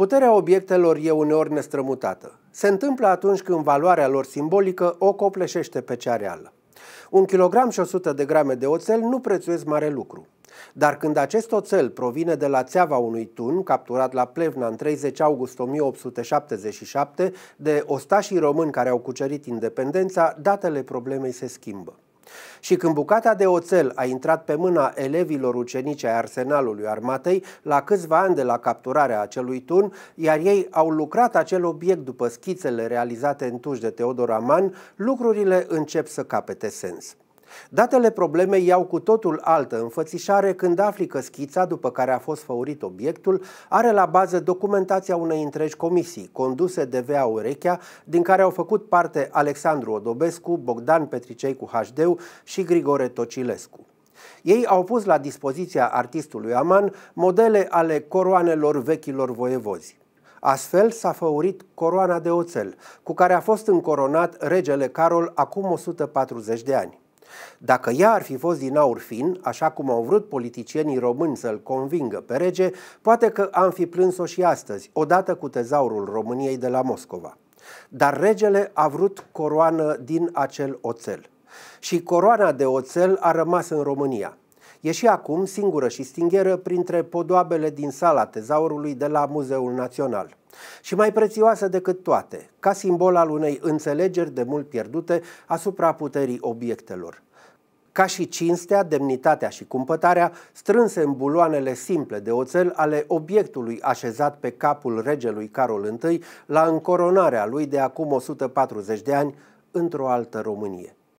Puterea obiectelor e uneori nestrămutată. Se întâmplă atunci când valoarea lor simbolică o copleșește pe cea reală. Un kilogram și 100 de grame de oțel nu prețuiesc mare lucru. Dar când acest oțel provine de la țeava unui tun capturat la Plevna în 30 august 1877 de ostașii români care au cucerit independența, datele problemei se schimbă. Și când bucata de oțel a intrat pe mâna elevilor ucenici ai arsenalului armatei, la câțiva ani de la capturarea acelui tun, iar ei au lucrat acel obiect după schițele realizate în tuș de Teodor Aman, lucrurile încep să capete sens. Datele problemei iau cu totul altă înfățișare când afli că schița după care a fost făurit obiectul are la bază documentația unei întregi comisii, conduse de Vea Urechea, din care au făcut parte Alexandru Odobescu, Bogdan Petricei cu HD și Grigore Tocilescu. Ei au pus la dispoziția artistului Aman modele ale coroanelor vechilor voievozi. Astfel s-a făurit coroana de oțel, cu care a fost încoronat regele Carol acum 140 de ani. Dacă ea ar fi fost din aur fin, așa cum au vrut politicienii români să-l convingă pe rege, poate că am fi plâns-o și astăzi, odată cu tezaurul României de la Moscova. Dar regele a vrut coroană din acel oțel. Și coroana de oțel a rămas în România. E și acum singură și stingheră printre podoabele din sala tezaurului de la Muzeul Național. Și mai prețioasă decât toate, ca simbol al unei înțelegeri de mult pierdute asupra puterii obiectelor. Ca și cinstea, demnitatea și cumpătarea strânse în buloanele simple de oțel ale obiectului așezat pe capul regelui Carol I la încoronarea lui de acum 140 de ani într-o altă Românie.